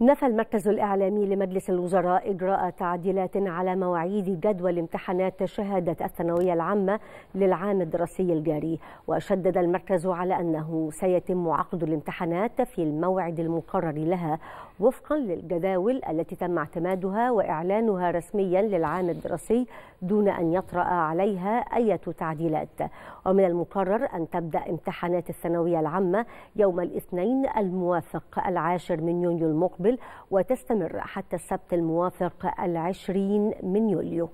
نفى المركز الإعلامي لمجلس الوزراء إجراء تعديلات على مواعيد جدول امتحانات شهادة الثانوية العامة للعام الدراسي الجاري وشدد المركز على أنه سيتم عقد الامتحانات في الموعد المقرر لها وفقا للجداول التي تم اعتمادها وإعلانها رسميا للعام الدراسي دون أن يطرأ عليها أي تعديلات ومن المقرر أن تبدأ امتحانات الثانوية العامة يوم الاثنين الموافق العاشر من يونيو المقبل المقبل وتستمر حتى السبت الموافق العشرين من يوليو